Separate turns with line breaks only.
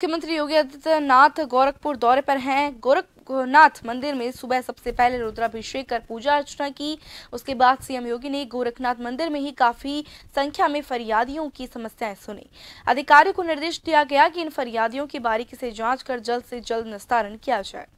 मुख्यमंत्री योगी आदित्यनाथ गोरखपुर दौरे पर हैं गोरखनाथ मंदिर में सुबह सबसे पहले रुद्राभिषेक कर पूजा अर्चना की उसके बाद सीएम योगी ने गोरखनाथ मंदिर में ही काफी संख्या में फरियादियों की समस्याएं सुनी अधिकारियों को निर्देश दिया गया कि इन फरियादियों की बारीकी से जांच कर जल्द से जल्द निस्तारण किया जाए